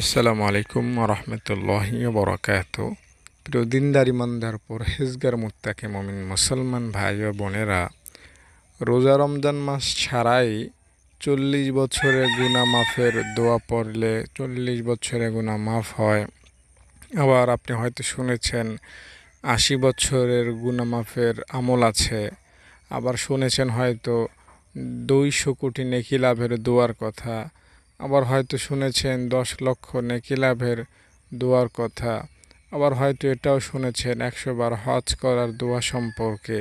আসসালামু আলাইকুম রহমতুল্লাহ বরকাত প্রিয় মন্দার পর হেজগার মুত্তাকে মমিন মুসলমান ভাই ও বোনেরা রোজা রমজান মাস ছাড়াই চল্লিশ বছরের গুণা মাফের দোয়া পড়লে চল্লিশ বছরের গুণা মাফ হয় আবার আপনি হয়তো শুনেছেন আশি বছরের গুণা মাফের আমল আছে আবার শুনেছেন হয়তো দুইশো কোটি নেকি লাভের দোয়ার কথা আবার হয়তো শুনেছেন দশ লক্ষ নেকি লাভের দোয়ার কথা আবার হয়তো এটাও শুনেছেন একশো বার হজ করার দোয়া সম্পর্কে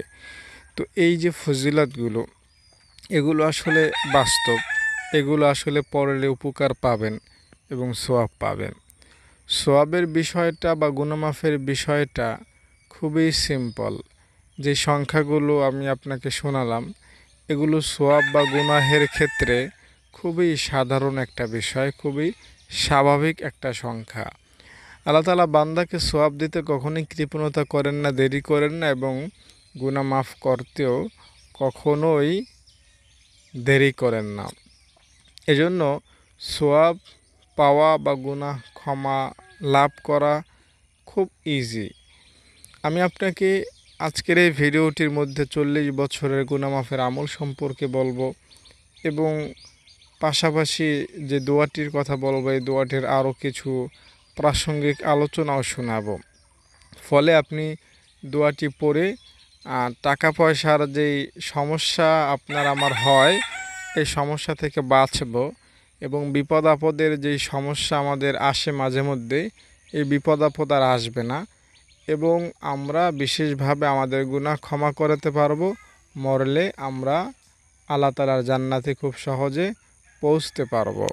তো এই যে ফজিলতগুলো এগুলো আসলে বাস্তব এগুলো আসলে পড়লে উপকার পাবেন এবং সোয়াব পাবেন সোয়াবের বিষয়টা বা গুণমাফের বিষয়টা খুবই সিম্পল যে সংখ্যাগুলো আমি আপনাকে শোনালাম এগুলো সোয়াব বা গুনাহের ক্ষেত্রে খুবই সাধারণ একটা বিষয় খুবই স্বাভাবিক একটা সংখ্যা আল্লাহ তালা বান্দাকে সোয়াব দিতে কখনোই কৃপণতা করেন না দেরি করেন না এবং গুণা মাফ করতেও কখনোই দেরি করেন না এজন্য সোয়াব পাওয়া বা গুণা ক্ষমা লাভ করা খুব ইজি আমি আপনাকে আজকের এই ভিডিওটির মধ্যে চল্লিশ বছরের গুণামাফের আমল সম্পর্কে বলবো এবং পাশাপাশি যে দোয়াটির কথা বলবো এই দোয়াটির আরও কিছু প্রাসঙ্গিক আলোচনাও শোনাব ফলে আপনি দোয়াটি পড়ে টাকা পয়সার যেই সমস্যা আপনার আমার হয় এই সমস্যা থেকে বাঁচব এবং বিপদ আপদের যেই সমস্যা আমাদের আসে মাঝে মধ্যে এই বিপদ আপদ আর আসবে না এবং আমরা বিশেষভাবে আমাদের গুণা ক্ষমা করাতে পারবো মরলে আমরা আল্লাহ তালার জান্নাতে খুব সহজে পৌঁছতে পারবো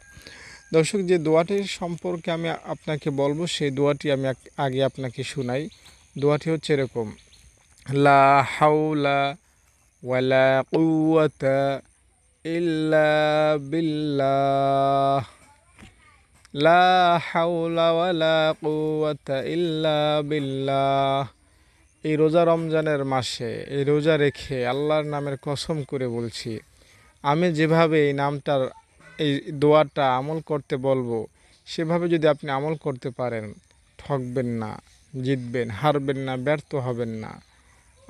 দর্শক যে দোয়াটির সম্পর্কে আমি আপনাকে বলবো সেই দোয়াটি আমি আগে আপনাকে শোনাই দোয়াটি হচ্ছে এরকম লা হাউলা ওয়ালা কুয়াতা ইল্লা বিল্লাহ লা হাউলা ওয়ালা কুয়াতা ইল্লা বিল্লাহ এই রোজা রমজানের মাসে এই রোজা রেখে আল্লাহর নামের কসম করে বলছি আমি যেভাবে এই নামটার এই দোয়াটা আমল করতে বলবো সেভাবে যদি আপনি আমল করতে পারেন ঠকবেন না জিতবেন হারবেন না ব্যর্থ হবেন না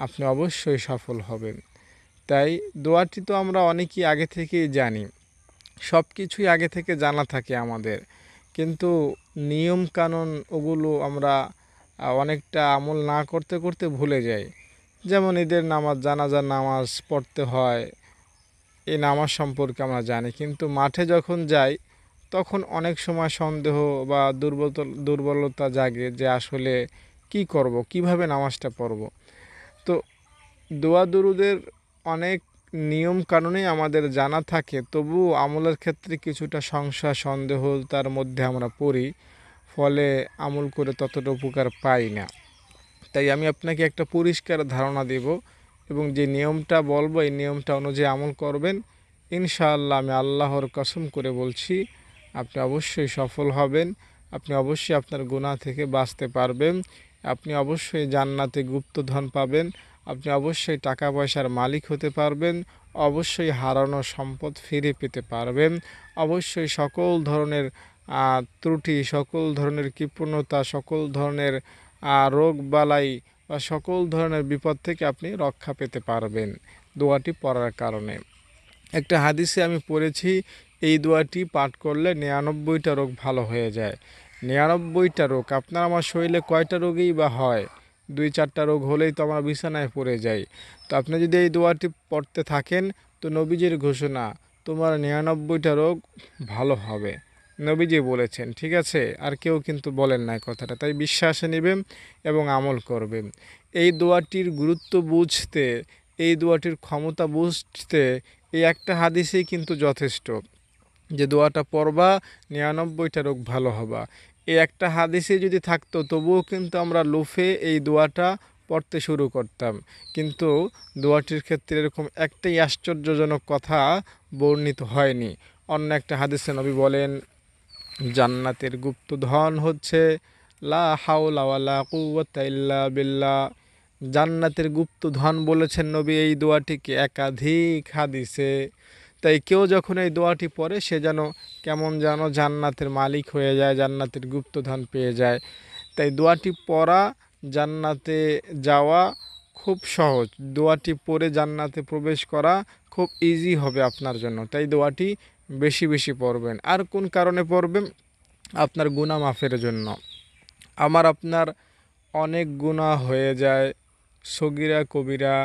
আপনি অবশ্যই সফল হবেন তাই দোয়াটি তো আমরা অনেকেই আগে থেকেই জানি সব কিছুই আগে থেকে জানা থাকে আমাদের কিন্তু নিয়ম কানুন ওগুলো আমরা অনেকটা আমল না করতে করতে ভুলে যাই যেমন ঈদের নামাজ জানাজার নামাজ পড়তে হয় এই নামাজ সম্পর্কে আমরা জানি কিন্তু মাঠে যখন যাই তখন অনেক সময় সন্দেহ বা দুর্বল দুর্বলতা জাগে যে আসলে কি করব কিভাবে নামাজটা পড়ব তো দোয়া দুরুদের অনেক নিয়ম কারণেই আমাদের জানা থাকে তবু আমলের ক্ষেত্রে কিছুটা সংশয় সন্দেহ তার মধ্যে আমরা পড়ি ফলে আমল করে ততটা উপকার পাই না তাই আমি আপনাকে একটা পরিষ্কার ধারণা দেব এবং যে নিয়মটা বলবো এই নিয়মটা অনুযায়ী আমল করবেন ইনশাআল্লাহ আমি আল্লাহর কসম করে বলছি আপনি অবশ্যই সফল হবেন আপনি অবশ্যই আপনার গুণা থেকে বাঁচতে পারবেন আপনি অবশ্যই জান্নাতে গুপ্তধন পাবেন আপনি অবশ্যই টাকা পয়সার মালিক হতে পারবেন অবশ্যই হারানো সম্পদ ফিরে পেতে পারবেন অবশ্যই সকল ধরনের ত্রুটি সকল ধরনের কৃপণতা সকল ধরনের রোগ বালাই বা সকল ধরনের বিপদ থেকে আপনি রক্ষা পেতে পারবেন দোয়াটি পড়ার কারণে একটা হাদিসে আমি পড়েছি এই দোয়াটি পাঠ করলে নিরানব্বইটা রোগ ভালো হয়ে যায় নিরানব্বইটা রোগ আপনার আমার শরীরে কয়টা রোগেই বা হয় দুই চারটা রোগ হলেই তো আমার বিছানায় পড়ে যায় তো আপনি যদি এই দোয়াটি পড়তে থাকেন তো নবীজির ঘোষণা তোমার নিরানব্বইটা রোগ ভালো হবে নবীজি বলেছেন ঠিক আছে আর কেউ কিন্তু বলেন না কথাটা তাই বিশ্বাসে নেবেন এবং আমল করবেন এই দোয়াটির গুরুত্ব বুঝতে এই দোয়াটির ক্ষমতা বুঝতে এই একটা হাদিসেই কিন্তু যথেষ্ট যে দোয়াটা পড়বা নিরানব্বইটা রোগ ভালো হবা এই একটা হাদিসে যদি থাকতো তবুও কিন্তু আমরা লোফে এই দোয়াটা পড়তে শুরু করতাম কিন্তু দোয়াটির ক্ষেত্রে এরকম একটাই আশ্চর্যজনক কথা বর্ণিত হয়নি অন্য একটা হাদিসে নবী বলেন জান্নাতের গুপ্ত ধন হচ্ছে লা হাওলাওয়ালা কুয়াতাইল্লা বিল্লা জান্নাতের ধন বলেছেন নবী এই দোয়াটিকে একাধিক হাদিসে তাই কেউ যখন এই দোয়াটি পড়ে সে যেন কেমন যেন জান্নাতের মালিক হয়ে যায় জান্নাতের গুপ্ত ধন পেয়ে যায় তাই দোয়াটি পড়া জান্নাতে যাওয়া খুব সহজ দোয়াটি পড়ে জান্নাতে প্রবেশ করা খুব ইজি হবে আপনার জন্য তাই দোয়াটি বেশি বেশি পড়বেন আর কোন কারণে পড়বেন আপনার গুণা মাফের জন্য আমার আপনার অনেক গুণা হয়ে যায় সগিরা কবিরা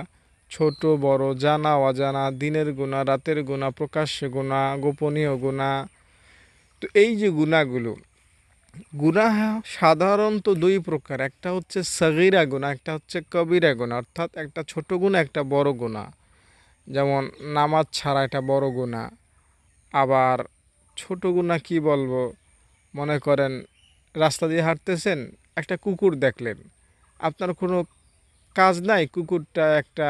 ছোট বড় জানা অজানা দিনের গুণা রাতের গুণা প্রকাশ্যে গুণা গোপনীয় গুণা তো এই যে গুণাগুলো গুণা সাধারণত দুই প্রকার একটা হচ্ছে সগিরা গুণা একটা হচ্ছে কবিরা গুণা অর্থাৎ একটা ছোট গুণা একটা বড় গুণা যেমন নামাজ ছাড়া এটা বড় গুণা আবার ছোটো গুণা কী বলবো মনে করেন রাস্তা দিয়ে হাঁটতেছেন একটা কুকুর দেখলেন আপনার কোনো কাজ নাই কুকুরটা একটা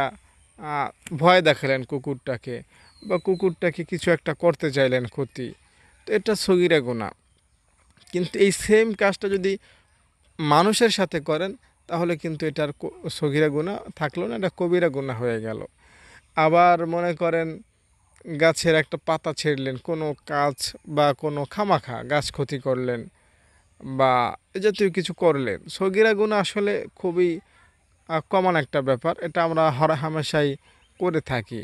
ভয় দেখালেন কুকুরটাকে বা কুকুরটাকে কিছু একটা করতে চাইলেন ক্ষতি তো এটা সগিরা গোনা কিন্তু এই সেম কাজটা যদি মানুষের সাথে করেন তাহলে কিন্তু এটার সগিরা গুণা থাকলো না এটা কবিরা গুণা হয়ে গেল আবার মনে করেন গাছের একটা পাতা ছেড়লেন কোনো কাজ বা কোনো খামাখা গাছ ক্ষতি করলেন বা জাতীয় কিছু করলেন সগিরা গুণা আসলে খুবই কমন একটা ব্যাপার এটা আমরা হামেশাই করে থাকি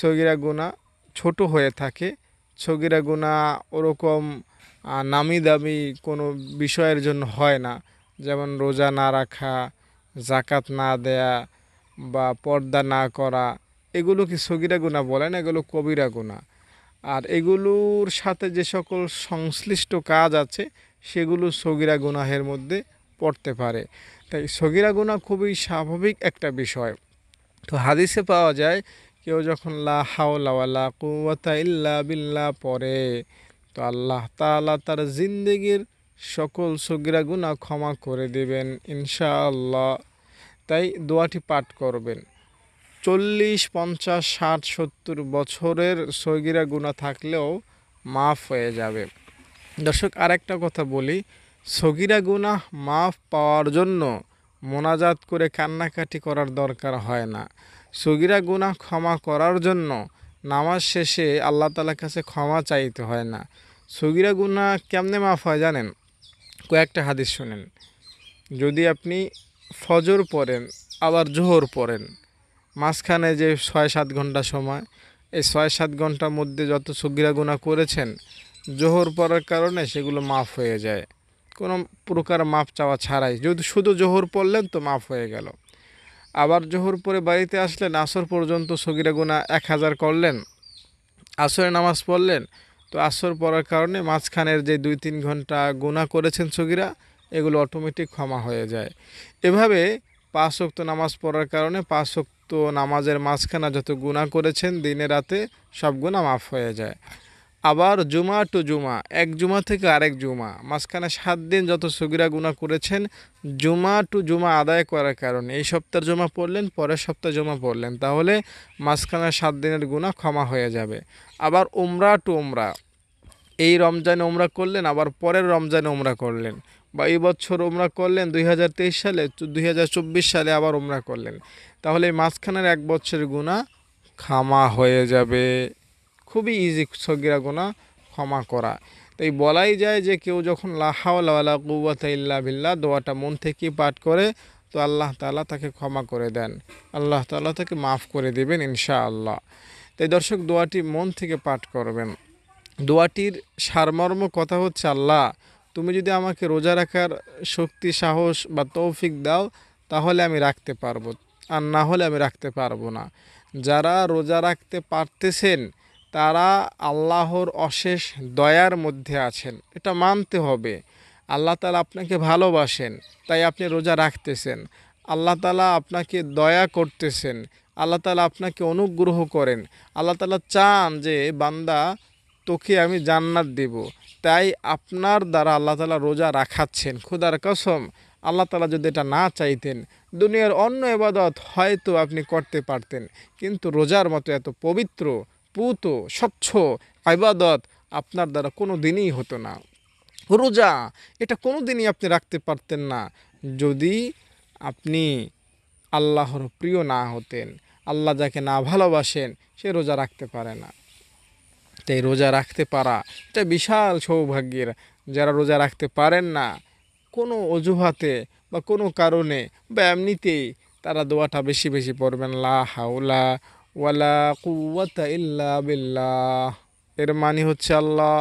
সগিরা গুণা ছোট হয়ে থাকে সগিরা গুণা ওরকম নামি দামি কোনো বিষয়ের জন্য হয় না যেমন রোজা না রাখা জাকাত না দেয়া বা পর্দা না করা এগুলো কি সগিরা গুণা বলেন এগুলো কবিরা গুণা আর এগুলোর সাথে যে সকল সংশ্লিষ্ট কাজ আছে সেগুলো সগিরা গুনাহের মধ্যে পড়তে পারে তাই সগিরা গুণা খুবই স্বাভাবিক একটা বিষয় তো হাদিসে পাওয়া যায় কেউ যখন লা হাওলাওয়ালা কুয়াতা ইল্লা বিল্লা পরে তো আল্লাহ তালা তার জিন্দিগির সকল সগিরা গুণা ক্ষমা করে দেবেন ইনশাআল্লাহ তাই দোয়াটি পাঠ করবেন চল্লিশ পঞ্চাশ ষাট সত্তর বছরের সৈগিরা গুণা থাকলেও মাফ হয়ে যাবে দর্শক আরেকটা কথা বলি সগিরা গুনাহ মাফ পাওয়ার জন্য মোনাজাত করে কান্নাকাটি করার দরকার হয় না সগিরা গুনাহ ক্ষমা করার জন্য নামাজ শেষে আল্লাহ তালার কাছে ক্ষমা চাইতে হয় না সগিরা গুণা কেমনে মাফ হয় জানেন কয়েকটা হাদিস শোনেন যদি আপনি ফজর পড়েন আবার জোহর পড়েন মাঝখানে যে ছয় সাত ঘন্টা সময় এই ছয় সাত ঘন্টার মধ্যে যত সগিরা গুণা করেছেন জোহর পড়ার কারণে সেগুলো মাফ হয়ে যায় কোনো প্রকার মাপ চাওয়া ছাড়াই যদি শুধু জোহর পড়লেন তো মাফ হয়ে গেল আবার জোহর পরে বাড়িতে আসলেন আসর পর্যন্ত সগিরা গুণা এক হাজার করলেন আসরে নামাজ পড়লেন তো আসর পড়ার কারণে মাঝখানের যে দুই তিন ঘন্টা গুণা করেছেন সগিরা এগুলো অটোমেটিক ক্ষমা হয়ে যায় এভাবে পাঁচ শক্ত নামাজ পড়ার কারণে পাঁচ শক্ত নামাজের মাঝখানা যত গুণা করেছেন দিনে রাতে সব গুণা মাফ হয়ে যায় আবার জুমা টু জুমা এক জুমা থেকে আরেক জুমা মাঝখানে সাত দিন যত সুগিরা গুণা করেছেন জুমা টু জুমা আদায় করার কারণে এই সপ্তাহ জমা পড়লেন পরের সপ্তাহ জমা পড়লেন তাহলে মাঝখানে সাত দিনের গুণা ক্ষমা হয়ে যাবে আবার উমরা টু উমরা এই রমজানে উমরা করলেন আবার পরের রমজানে উমরা করলেন বা এই বছর ওমরা করলেন দুই সালে দুই সালে আবার ওমরা করলেন তাহলে এই মাঝখানের এক বছরের গুণা ক্ষমা হয়ে যাবে খুবই ইজি সগিরা গুণা ক্ষমা করা তাই বলাই যায় যে কেউ যখন লাহাওয়ালা কুয়াতা ইল্লা বিল্লা দোয়াটা মন থেকে পাঠ করে তো আল্লাহ তালা তাকে ক্ষমা করে দেন আল্লাহ তালা তাকে মাফ করে দেবেন ইনশা আল্লাহ তাই দর্শক দোয়াটি মন থেকে পাঠ করবেন দোয়াটির সারমর্ম কথা হচ্ছে আল্লাহ তুমি যদি আমাকে রোজা রাখার শক্তি সাহস বা তৌফিক দাও তাহলে আমি রাখতে পারবো আর না হলে আমি রাখতে পারবো না যারা রোজা রাখতে পারতেছেন তারা আল্লাহর অশেষ দয়ার মধ্যে আছেন এটা মানতে হবে আল্লাহ তালা আপনাকে ভালোবাসেন তাই আপনি রোজা রাখতেছেন আল্লাহ তালা আপনাকে দয়া করতেছেন আল্লাহ তালা আপনাকে অনুগ্রহ করেন আল্লাহ তালা চান যে বান্দা তোকে আমি জান্নাত দেব তাই আপনার দ্বারা আল্লাহ তালা রোজা রাখাচ্ছেন খুদার কসম আল্লাহ তালা যদি এটা না চাইতেন দুনিয়ার অন্য এবাদত হয়তো আপনি করতে পারতেন কিন্তু রোজার মতো এত পবিত্র পুত স্বচ্ছ এবাদত আপনার দ্বারা কোনো দিনই হতো না রোজা এটা কোনো দিনই আপনি রাখতে পারতেন না যদি আপনি আল্লাহর প্রিয় না হতেন আল্লাহ যাকে না ভালোবাসেন সে রোজা রাখতে পারে না তাই রোজা রাখতে পারা এটা বিশাল সৌভাগ্যের যারা রোজা রাখতে পারেন না কোনো অজুহাতে বা কোনো কারণে বা এমনিতেই তারা দোয়াটা বেশি বেশি পড়বেন লা ওয়ালা কুয়াতা ইল্লা বিল্লাহ এর মানে হচ্ছে আল্লাহ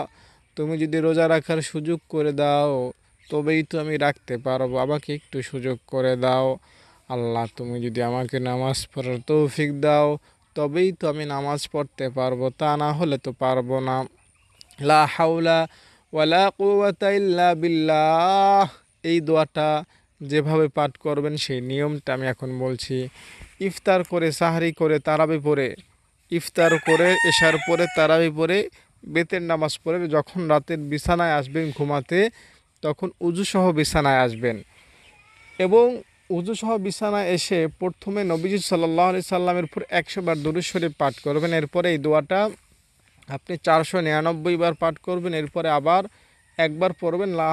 তুমি যদি রোজা রাখার সুযোগ করে দাও তবেই তো আমি রাখতে পারবো আমাকে একটু সুযোগ করে দাও আল্লাহ তুমি যদি আমাকে নামাজ পড়ার তৌফিক দাও তবেই তো আমি নামাজ পড়তে পারবো তা না হলে তো পারবো না লা হাউলা ওয়ালা কুয়াতা ইল্লা বিল্লাহ এই দোয়াটা যেভাবে পাঠ করবেন সেই নিয়মটা আমি এখন বলছি ইফতার করে সাহারি করে তারাবি পরে ইফতার করে এসার পরে তারাবি পরে বেতের নামাজ পড়ে যখন রাতের বিছানায় আসবেন ঘুমাতে তখন উজুসহ বিছানায় আসবেন এবং উজুসহ বিছানায় এসে প্রথমে নবীজি সাল্লাহ আলি সাল্লামের উপর একশোবার দুরুজ পাঠ করবেন এরপরে এই দোয়াটা আপনি চারশো নিরানব্বই বার পাঠ করবেন এরপরে আবার একবার পড়বেন লা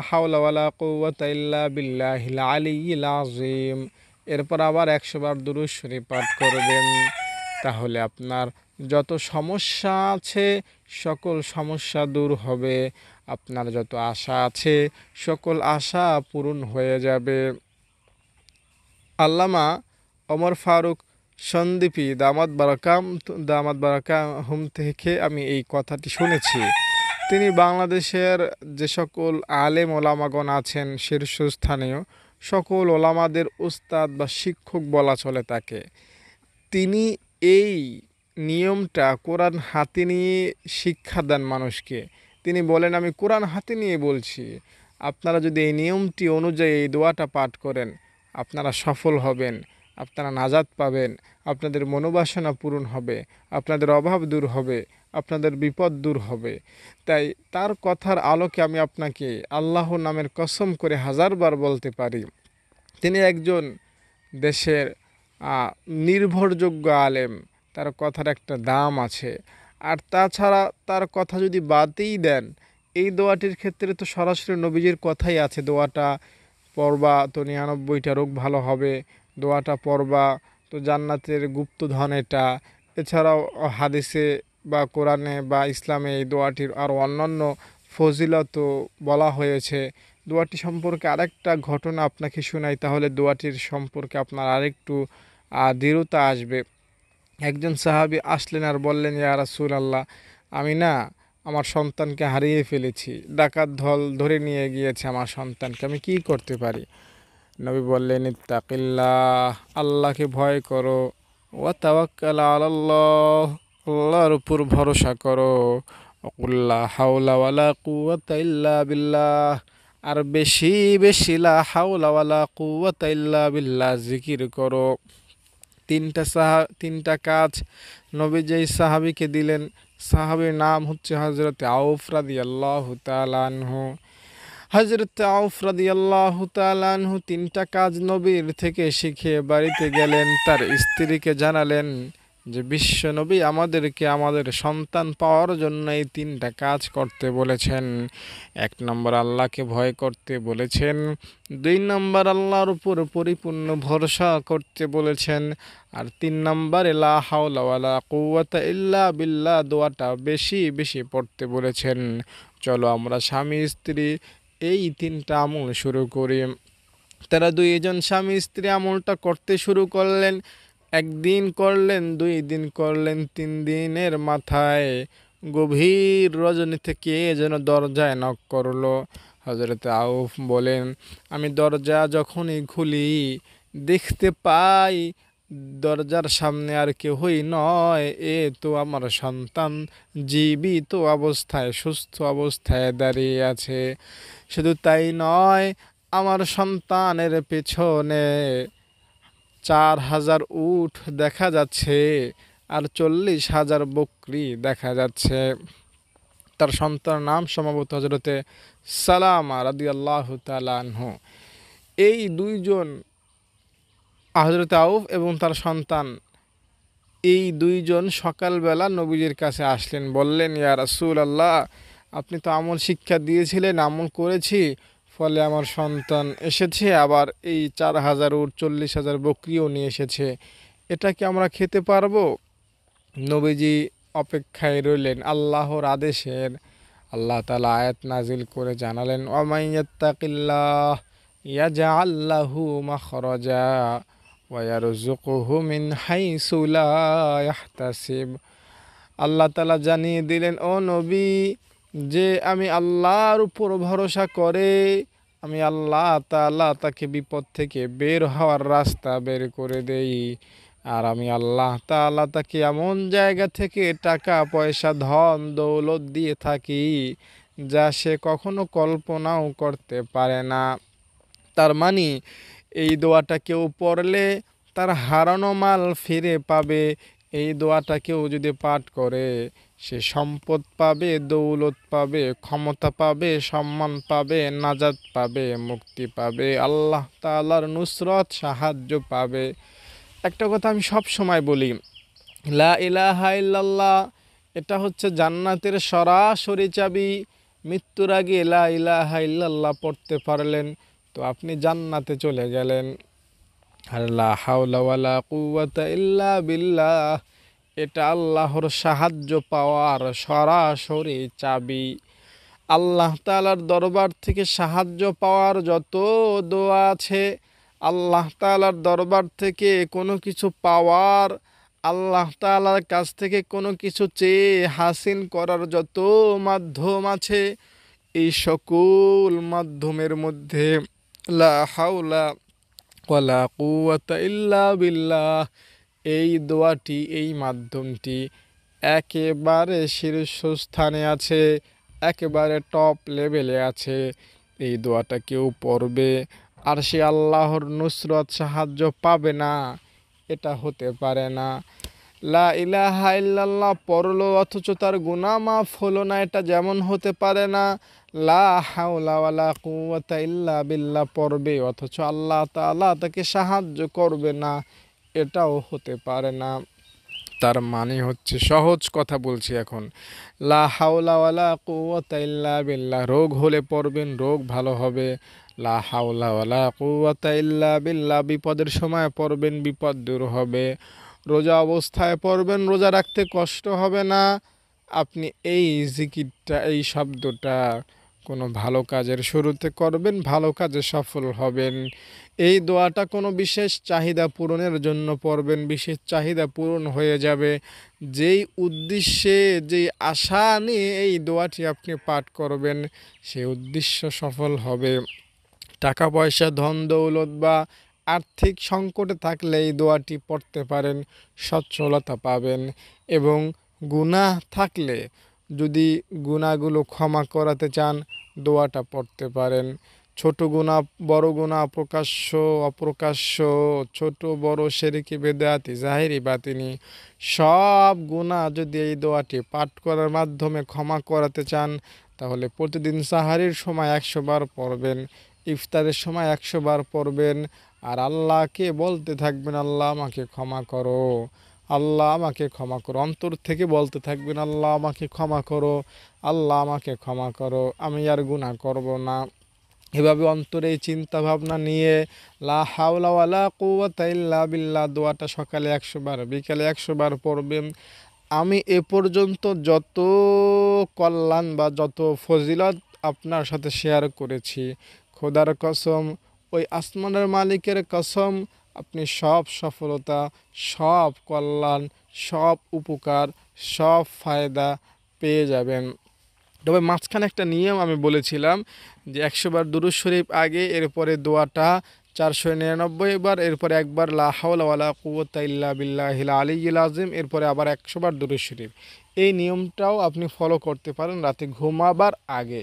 এরপর আবার একশোবার দুরুজ পাঠ করবেন তাহলে আপনার যত সমস্যা আছে সকল সমস্যা দূর হবে আপনার যত আশা আছে সকল আশা পূরণ হয়ে যাবে আল্লামা অমর ফারুক সন্দীপী দামাত বারাকাম দামাত বারাকাম হোম থেকে আমি এই কথাটি শুনেছি তিনি বাংলাদেশের যে সকল আলেম ওলামাগণ আছেন শীর্ষস্থানীয় সকল ওলামাদের উস্তাদ বা শিক্ষক বলা চলে তাকে তিনি এই নিয়মটা কোরআন হাতে নিয়ে শিক্ষা দেন মানুষকে তিনি বলেন আমি কোরআন হাতে নিয়ে বলছি আপনারা যদি এই নিয়মটি অনুযায়ী এই দোয়াটা পাঠ করেন আপনারা সফল হবেন আপনারা নাজাদ পাবেন আপনাদের মনোবাসনা পূরণ হবে আপনাদের অভাব দূর হবে আপনাদের বিপদ দূর হবে তাই তার কথার আলোকে আমি আপনাকে আল্লাহ নামের কসম করে হাজারবার বলতে পারি তিনি একজন দেশের নির্ভরযোগ্য আলেম তার কথার একটা দাম আছে আর তাছাড়া তার কথা যদি বাদই দেন এই দোয়াটির ক্ষেত্রে তো সরাসরি নবীজির কথাই আছে দোয়াটা পড়বা তো নিরানব্বইটা রোগ ভালো হবে দোয়াটা পড়বা তো জান্নাতের গুপ্তধন এটা এছাড়াও হাদিসে বা কোরআনে বা ইসলামে এই দোয়াটির আরও অন্যান্য ফজিলত বলা হয়েছে দোয়াটি সম্পর্কে আরেকটা ঘটনা আপনাকে শোনাই তাহলে দোয়াটির সম্পর্কে আপনার আরেকটু দৃঢ়তা আসবে একজন সাহাবি আসলেন আর বললেন ইয়ারাসুল আল্লাহ আমি না আমার সন্তানকে হারিয়ে ফেলেছি ডাকাত ধল ধরে নিয়ে গিয়েছে আমার সন্তানকে আমি কি করতে পারি নবী বললেন ইত্তাকিল্লাহ আল্লাহকে ভয় করো ও তাওয়াক্কাল আল্লাহ আল্লাহর উপর ভরসা করো অকুল্লা হাওলাওয়ালা কুয়াতাইল্লা বিল্লাহ আর বেশি বেশি লা হাওলাওয়ালা কুয়াতাইল্লা বিল্লাহ জিকির করো তিনটা সাহা তিনটা কাজ নবী যেই সাহাবিকে দিলেন সাহাবির নাম হচ্ছে হজরত আউফরাদি রাদি আল্লাহ তালানহু হজরত আউফরাদি রাদি আল্লাহ তালানহু তিনটা কাজ নবীর থেকে শিখে বাড়িতে গেলেন তার স্ত্রীকে জানালেন যে বিশ্বনবী আমাদেরকে আমাদের সন্তান পাওয়ার জন্য এই তিনটা কাজ করতে বলেছেন এক নম্বর আল্লাহকে ভয় করতে বলেছেন দুই নম্বর আল্লাহর উপর পরিপূর্ণ ভরসা করতে বলেছেন আর তিন নম্বর এলা হাওলাওয়ালা কৌয়াতা ইল্লা বিল্লা দোয়াটা বেশি বেশি পড়তে বলেছেন চলো আমরা স্বামী স্ত্রী এই তিনটা আমল শুরু করি তারা দুইজন স্বামী স্ত্রী আমলটা করতে শুরু করলেন একদিন করলেন দুই দিন করলেন তিন দিনের মাথায় গভীর রজনী থেকে যেন দরজায় নক করলো হজরত আউফ বলেন আমি দরজা যখনই খুলি দেখতে পাই দরজার সামনে আর কেহই নয় এ তো আমার সন্তান জীবিত অবস্থায় সুস্থ অবস্থায় দাঁড়িয়ে আছে শুধু তাই নয় আমার সন্তানের পেছনে চার হাজার উঠ দেখা যাচ্ছে আর চল্লিশ হাজার বকরি দেখা যাচ্ছে তার সন্তান নাম সম্ভবত হজরতে সালামা রাদি আল্লাহ তালহ এই দুইজন হজরত আউফ এবং তার সন্তান এই দুইজন সকালবেলা নবীজির কাছে আসলেন বললেন ইয়া রাসুল আল্লাহ আপনি তো আমল শিক্ষা দিয়েছিলেন আমল করেছি ফলে আমার সন্তান এসেছে আবার এই চার হাজার উট চল্লিশ হাজার বকরিও নিয়ে এসেছে এটা কি আমরা খেতে পারবো নবীজি অপেক্ষায় রইলেন আল্লাহর আদেশের আল্লাহ তালা আয়াত নাজিল করে জানালেন অমাইয়াত্তাকিল্লাহ ইয়াজা আল্লাহু মাখরজা মিন আল্লাহ তালা জানিয়ে দিলেন ও নবী যে আমি আল্লাহর উপর ভরসা করে আমি আল্লাহ তাল্লাহ তাকে বিপদ থেকে বের হওয়ার রাস্তা বের করে দেই আর আমি আল্লাহ তাল্লাহ তাকে এমন জায়গা থেকে টাকা পয়সা ধন দৌলত দিয়ে থাকি যা সে কখনো কল্পনাও করতে পারে না তার মানে এই দোয়াটা কেউ পড়লে তার হারানো মাল ফিরে পাবে এই দোয়াটা কেউ যদি পাঠ করে সে সম্পদ পাবে দৌলত পাবে ক্ষমতা পাবে সম্মান পাবে নাজাদ পাবে মুক্তি পাবে আল্লাহ তালার নুসরত সাহায্য পাবে একটা কথা আমি সব সময় বলি লা ইলাহা এটা হচ্ছে জান্নাতের সরাসরি চাবি মৃত্যুর আগে লা ইলাহা ইল্লাল্লাহ পড়তে পারলেন তো আপনি জান্নাতে চলে গেলেন আর লা হাওলা ইল্লা বিল্লাহ এটা আল্লাহর সাহায্য পাওয়ার সরাসরি চাবি আল্লাহ তালার দরবার থেকে সাহায্য পাওয়ার যত দোয়া আছে আল্লাহ তালার দরবার থেকে কোনো কিছু পাওয়ার আল্লাহ তালার কাছ থেকে কোনো কিছু চেয়ে হাসিন করার যত মাধ্যম আছে এই সকল মাধ্যমের মধ্যে লা হাউলা ওয়ালা কুয়াতা ইল্লা বিল্লাহ এই দোয়াটি এই মাধ্যমটি একেবারে শীর্ষস্থানে আছে একেবারে টপ লেভেলে আছে এই দোয়াটা কেউ পড়বে আর সে আল্লাহর নুসরত সাহায্য পাবে না এটা হতে পারে না লা ইলাহা ইল্লাল্লাহ পড়লো অথচ তার গুনামাফ মাফ হলো না এটা যেমন হতে পারে না লা হাওলা ওয়ালা ইল্লা বিল্লা পড়বে অথচ আল্লাহ তাআলা তাকে সাহায্য করবে না এটাও হতে পারে না তার মানে হচ্ছে সহজ কথা বলছি এখন লা হাওলাওয়ালা কুয়াতাইল্লা বিল্লা রোগ হলে পড়বেন রোগ ভালো হবে লা হাওলাওয়ালা কুয়াতাইল্লা বিল্লা বিপদের সময় পড়বেন বিপদ দূর হবে রোজা অবস্থায় পড়বেন রোজা রাখতে কষ্ট হবে না আপনি এই জিকিরটা এই শব্দটা কোনো ভালো কাজের শুরুতে করবেন ভালো কাজে সফল হবেন এই দোয়াটা কোনো বিশেষ চাহিদা পূরণের জন্য পড়বেন বিশেষ চাহিদা পূরণ হয়ে যাবে যেই উদ্দেশ্যে যেই আশা নিয়ে এই দোয়াটি আপনি পাঠ করবেন সেই উদ্দেশ্য সফল হবে টাকা পয়সা ধন দৌলত বা আর্থিক সংকটে থাকলে এই দোয়াটি পড়তে পারেন সচ্ছলতা পাবেন এবং গুনাহ থাকলে যদি গুণাগুলো ক্ষমা করাতে চান দোয়াটা পড়তে পারেন ছোট গুণা বড় গুণা প্রকাশ্য অপ্রকাশ্য ছোট বড় সেরিকি বেদাতি জাহিরি বাতিনি সব গুণা যদি এই দোয়াটি পাঠ করার মাধ্যমে ক্ষমা করাতে চান তাহলে প্রতিদিন সাহারির সময় একশো বার পড়বেন ইফতারের সময় একশো বার পড়বেন আর আল্লাহকে বলতে থাকবেন আল্লাহ আমাকে ক্ষমা করো আল্লাহ আমাকে ক্ষমা করো অন্তর থেকে বলতে থাকবেন আল্লাহ আমাকে ক্ষমা করো আল্লাহ আমাকে ক্ষমা করো আমি আর গুণা করব না এভাবে অন্তরে চিন্তা ভাবনা নিয়ে লা হাওলাওয়ালা কুয়াতাইল্লা বিল্লা দোয়াটা সকালে একশোবার বিকালে একশোবার পড়বেন আমি এ পর্যন্ত যত কল্যাণ বা যত ফজিলত আপনার সাথে শেয়ার করেছি খোদার কসম ওই আসমানের মালিকের কসম আপনি সব সফলতা সব কল্যাণ সব উপকার সব ফায়দা পেয়ে যাবেন তবে মাঝখানে একটা নিয়ম আমি বলেছিলাম যে একশোবার দুরুজ শরীফ আগে এরপরে দোয়াটা চারশো নিরানব্বই বার এরপরে একবার লাহাউলা কুয়া বিল্লাহ হিলা আলী আজিম এরপরে আবার একশোবার দুরুজ শরীফ এই নিয়মটাও আপনি ফলো করতে পারেন রাতে ঘুমাবার আগে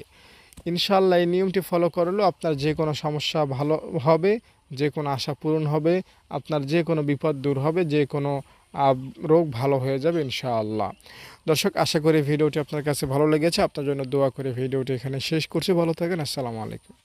ইনশাল্লাহ এই নিয়মটি ফলো করলেও আপনার যে কোনো সমস্যা ভালো হবে যে কোনো আশা পূরণ হবে আপনার যে কোনো বিপদ দূর হবে যে কোনো রোগ ভালো হয়ে যাবে ইনশাআল্লাহ দর্শক আশা করি ভিডিওটি আপনার কাছে ভালো লেগেছে আপনার জন্য দোয়া করে ভিডিওটি এখানে শেষ করছি ভালো থাকেন আসসালামু আলাইকুম